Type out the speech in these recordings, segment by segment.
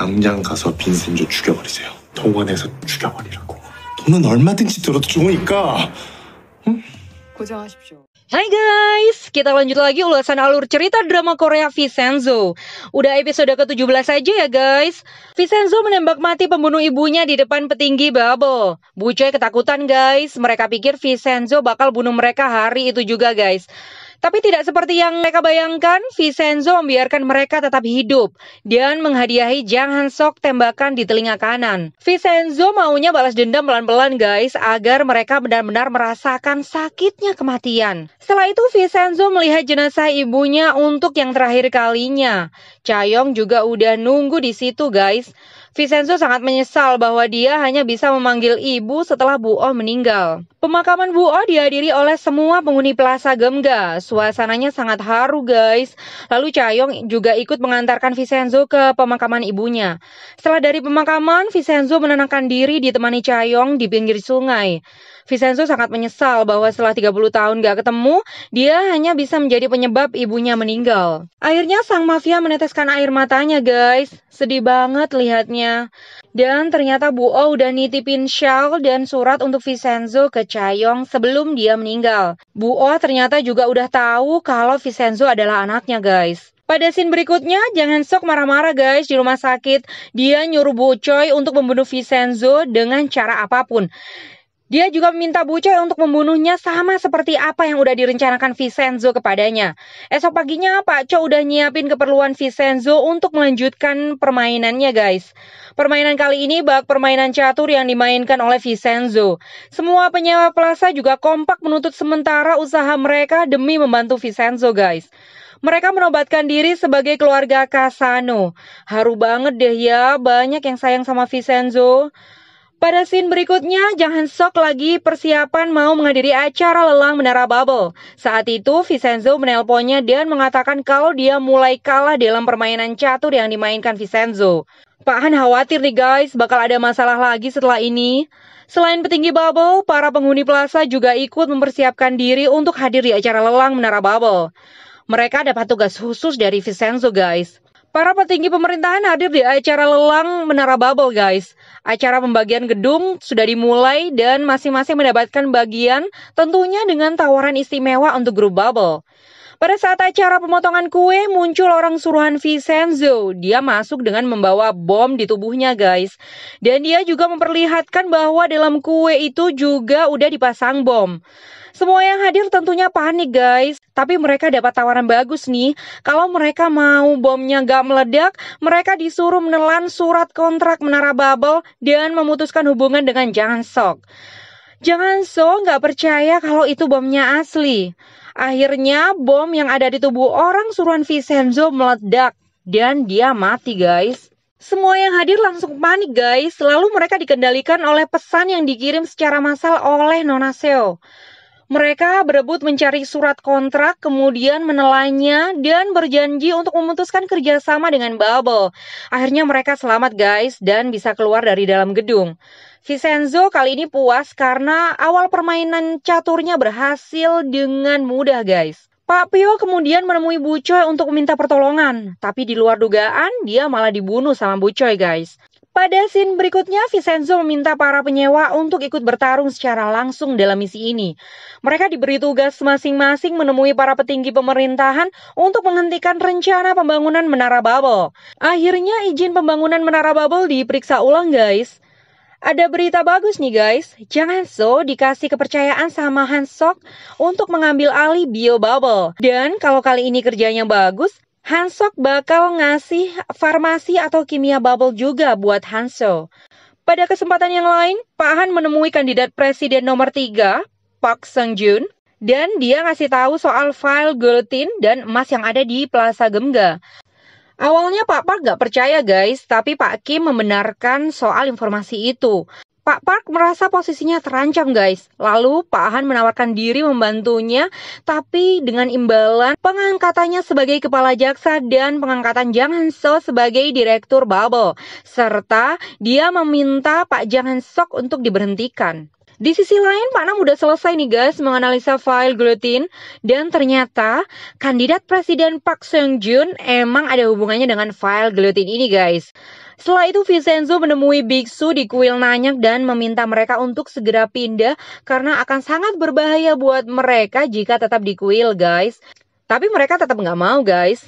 당장 가서 빈센조 죽여버리세요. 동원해서 죽여버리라고. 돈은 얼마든지 들어도 좋으니까. 응? 고정하십시오. Hai guys, kita lanjut lagi ulasan alur cerita drama Korea Vincenzo. Udah episode ke-17 aja ya guys. Vincenzo menembak mati pembunuh ibunya di depan petinggi babo. Bucoy ketakutan guys, mereka pikir Vincenzo bakal bunuh mereka hari itu juga guys. Tapi tidak seperti yang mereka bayangkan, Vincenzo membiarkan mereka tetap hidup dan menghadiahi Jang Hansok tembakan di telinga kanan. Vincenzo maunya balas dendam pelan-pelan guys agar mereka benar-benar merasakan sakitnya kematian. Setelah itu Vincenzo melihat jenazah ibunya untuk yang terakhir kalinya. Cayong juga udah nunggu di situ guys. Vincenzo sangat menyesal bahwa dia hanya bisa memanggil ibu setelah Bu Oh meninggal. Pemakaman Bu Oh dihadiri oleh semua penghuni Plaza Gemga. Suasananya sangat haru guys. Lalu Cayong juga ikut mengantarkan Vincenzo ke pemakaman ibunya. Setelah dari pemakaman, Vincenzo menenangkan diri ditemani Cayong di pinggir sungai. Vincenzo sangat menyesal bahwa setelah 30 tahun gak ketemu, dia hanya bisa menjadi penyebab ibunya meninggal. Akhirnya sang mafia meneteskan air matanya guys. Sedih banget lihatnya. Dan ternyata Bu O udah nitipin shawl dan surat untuk Vincenzo ke Cayong sebelum dia meninggal. Bu O ternyata juga udah tahu kalau Vincenzo adalah anaknya guys. Pada scene berikutnya, jangan sok marah-marah guys di rumah sakit. Dia nyuruh Bu Choi untuk membunuh Vincenzo dengan cara apapun. Dia juga meminta Bucoy untuk membunuhnya sama seperti apa yang udah direncanakan Vincenzo kepadanya. Esok paginya Pak Cho udah nyiapin keperluan Vincenzo untuk melanjutkan permainannya guys. Permainan kali ini bak permainan catur yang dimainkan oleh Vincenzo. Semua penyewa plaza juga kompak menuntut sementara usaha mereka demi membantu Vincenzo guys. Mereka menobatkan diri sebagai keluarga Casano. Haru banget deh ya, banyak yang sayang sama Vincenzo. Pada scene berikutnya, Jang Sok lagi persiapan mau menghadiri acara lelang Menara Babel. Saat itu, Vincenzo menelponnya dan mengatakan kalau dia mulai kalah dalam permainan catur yang dimainkan Vincenzo. Pak Han khawatir nih guys, bakal ada masalah lagi setelah ini. Selain petinggi Babel, para penghuni plaza juga ikut mempersiapkan diri untuk hadir di acara lelang Menara Babel. Mereka dapat tugas khusus dari Vincenzo guys. Para petinggi pemerintahan hadir di acara lelang Menara Babel, guys. Acara pembagian gedung sudah dimulai dan masing-masing mendapatkan bagian tentunya dengan tawaran istimewa untuk grup Babel. Pada saat acara pemotongan kue, muncul orang suruhan Vincenzo. Dia masuk dengan membawa bom di tubuhnya, guys. Dan dia juga memperlihatkan bahwa dalam kue itu juga udah dipasang bom. Semua yang hadir tentunya panik, guys. Tapi mereka dapat tawaran bagus nih. Kalau mereka mau bomnya gak meledak, mereka disuruh menelan surat kontrak Menara Babel dan memutuskan hubungan dengan Jangan Sok. Jangan Sok nggak percaya kalau itu bomnya asli. Akhirnya bom yang ada di tubuh orang suruhan Vincenzo meledak dan dia mati guys. Semua yang hadir langsung panik guys, lalu mereka dikendalikan oleh pesan yang dikirim secara massal oleh Nona mereka berebut mencari surat kontrak, kemudian menelannya, dan berjanji untuk memutuskan kerjasama dengan Bubble. Akhirnya mereka selamat guys, dan bisa keluar dari dalam gedung. Vincenzo kali ini puas karena awal permainan caturnya berhasil dengan mudah guys. Pak Pio kemudian menemui Bu Choi untuk meminta pertolongan, tapi di luar dugaan dia malah dibunuh sama Bu Choi guys. Pada scene berikutnya, Vincenzo meminta para penyewa untuk ikut bertarung secara langsung dalam misi ini. Mereka diberi tugas masing-masing menemui para petinggi pemerintahan untuk menghentikan rencana pembangunan Menara Babel. Akhirnya izin pembangunan Menara Babel diperiksa ulang guys. Ada berita bagus nih guys, Jangan So dikasih kepercayaan sama Hansok untuk mengambil alih Bio Bubble. Dan kalau kali ini kerjanya bagus, Hansok bakal ngasih farmasi atau kimia bubble juga buat Hanso. Pada kesempatan yang lain, Pak Han menemui kandidat presiden nomor 3, Park Sung Jun, dan dia ngasih tahu soal file gelatin dan emas yang ada di Plaza Gemga. Awalnya Pak Park gak percaya guys, tapi Pak Kim membenarkan soal informasi itu. Pak Park merasa posisinya terancam guys. Lalu Pak Han menawarkan diri membantunya tapi dengan imbalan pengangkatannya sebagai kepala jaksa dan pengangkatan Jang Han sebagai direktur Bubble serta dia meminta Pak Jang Han Sok untuk diberhentikan. Di sisi lain, Pak Nam udah selesai nih guys menganalisa file gluten, dan ternyata kandidat presiden Pak Seung Jun emang ada hubungannya dengan file gluten ini guys. Setelah itu Vincenzo menemui biksu di kuil Nanyak dan meminta mereka untuk segera pindah karena akan sangat berbahaya buat mereka jika tetap di kuil guys. Tapi mereka tetap nggak mau guys.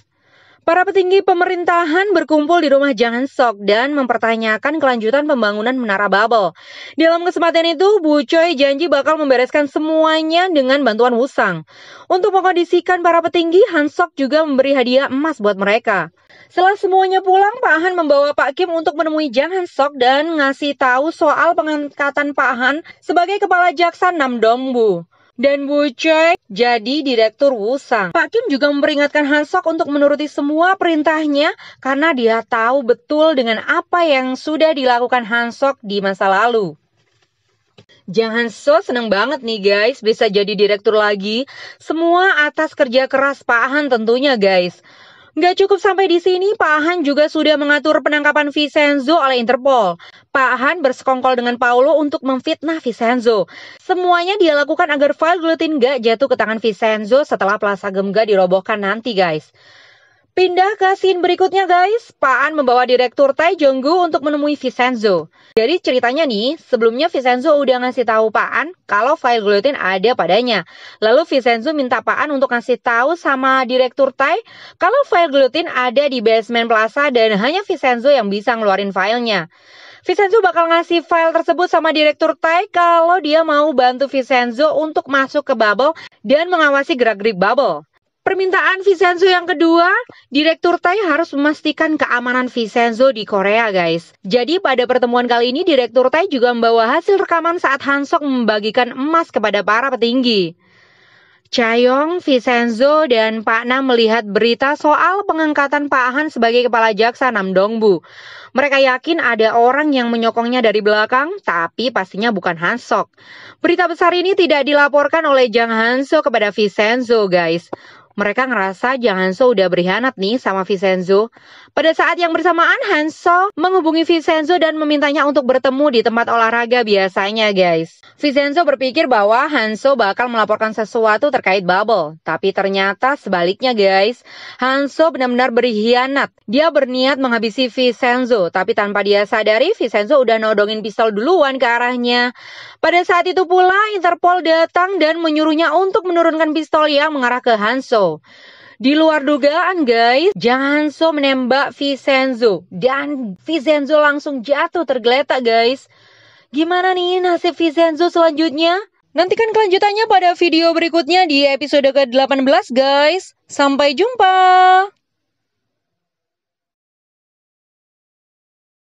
Para petinggi pemerintahan berkumpul di rumah Jangan Sok dan mempertanyakan kelanjutan pembangunan Menara Babel. Dalam kesempatan itu, Bu Choi janji bakal membereskan semuanya dengan bantuan Wusang. Untuk mengkondisikan para petinggi, Han Sok juga memberi hadiah emas buat mereka. Setelah semuanya pulang, Pak Han membawa Pak Kim untuk menemui Jang Han Sok dan ngasih tahu soal pengangkatan Pak Han sebagai kepala jaksa Nam Bu. dan Bu Choi jadi direktur Wusang. Pak Kim juga memperingatkan Han Sok untuk menuruti semua perintahnya karena dia tahu betul dengan apa yang sudah dilakukan Han Sok di masa lalu. Jang so seneng banget nih guys bisa jadi direktur lagi. Semua atas kerja keras Pak Han tentunya guys. Nggak cukup sampai di sini, Pak Han juga sudah mengatur penangkapan Vincenzo oleh Interpol. Pak Han bersekongkol dengan Paulo untuk memfitnah Vincenzo. Semuanya dia lakukan agar file gelutin nggak jatuh ke tangan Vincenzo setelah Plaza Gemga dirobohkan nanti, guys. Pindah ke scene berikutnya guys, Pak An membawa direktur Tai Jonggu untuk menemui Vincenzo. Jadi ceritanya nih, sebelumnya Vincenzo udah ngasih tahu An kalau file gluten ada padanya. Lalu Vincenzo minta Pak An untuk ngasih tahu sama direktur Tai kalau file gluten ada di basement plaza dan hanya Vincenzo yang bisa ngeluarin filenya. Vincenzo bakal ngasih file tersebut sama direktur Tai kalau dia mau bantu Vincenzo untuk masuk ke bubble dan mengawasi gerak-gerik bubble. Permintaan Vincenzo yang kedua, Direktur Tai harus memastikan keamanan Vincenzo di Korea, guys. Jadi pada pertemuan kali ini, Direktur Tai juga membawa hasil rekaman saat Hansok membagikan emas kepada para petinggi. Chayong, Vincenzo, dan Pak Nam melihat berita soal pengangkatan Pak Han sebagai Kepala Jaksa Nam Dongbu. Mereka yakin ada orang yang menyokongnya dari belakang, tapi pastinya bukan Hansok. Berita besar ini tidak dilaporkan oleh Jang Hanso kepada Vincenzo, guys. Mereka ngerasa Jahanso udah berkhianat nih sama Vincenzo. Pada saat yang bersamaan, Hanso menghubungi Vincenzo dan memintanya untuk bertemu di tempat olahraga biasanya, guys. Vincenzo berpikir bahwa Hanso bakal melaporkan sesuatu terkait bubble, tapi ternyata sebaliknya, guys. Hanso benar-benar berkhianat. Dia berniat menghabisi Vincenzo, tapi tanpa dia sadari, Vincenzo udah nodongin pistol duluan ke arahnya. Pada saat itu pula, Interpol datang dan menyuruhnya untuk menurunkan pistol yang mengarah ke Hanso. Di luar dugaan guys, Janso menembak Vincenzo dan Vincenzo langsung jatuh tergeletak guys. Gimana nih nasib Vincenzo selanjutnya? Nantikan kelanjutannya pada video berikutnya di episode ke-18 guys. Sampai jumpa!